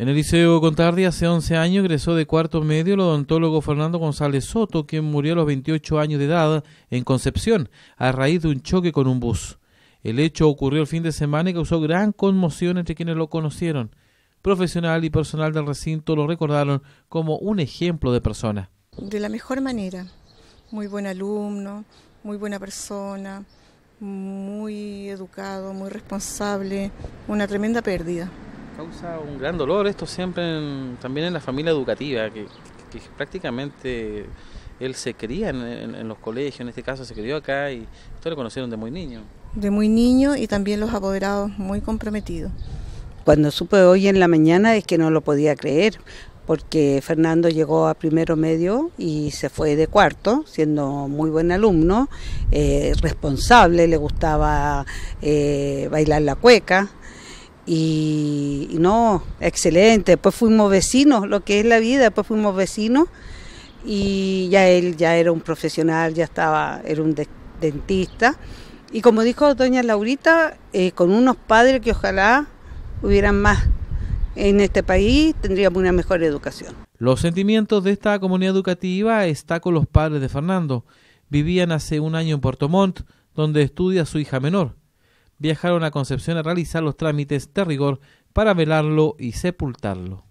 En el Liceo Contardi hace 11 años ingresó de cuarto medio el odontólogo Fernando González Soto, quien murió a los 28 años de edad en Concepción a raíz de un choque con un bus. El hecho ocurrió el fin de semana y causó gran conmoción entre quienes lo conocieron. Profesional y personal del recinto lo recordaron como un ejemplo de persona. De la mejor manera, muy buen alumno, muy buena persona, muy educado, muy responsable, una tremenda pérdida causa un gran dolor esto siempre también en la familia educativa, que, prácticamente él se quería en, los colegios, en este caso se crió acá y esto lo conocieron de muy niño. De muy niño y también los apoderados muy comprometidos. Cuando supe hoy en la mañana es que no lo podía creer, porque Fernando llegó a primero medio y se fue de cuarto, siendo muy buen alumno, eh, responsable, le gustaba eh, bailar la cueca, y, no, excelente. Después pues fuimos vecinos, lo que es la vida, después pues fuimos vecinos y ya él ya era un profesional, ya estaba, era un dentista. Y como dijo doña Laurita, eh, con unos padres que ojalá hubieran más en este país, tendríamos una mejor educación. Los sentimientos de esta comunidad educativa está con los padres de Fernando. Vivían hace un año en Puerto Montt, donde estudia su hija menor viajaron a Concepción a realizar los trámites de rigor para velarlo y sepultarlo.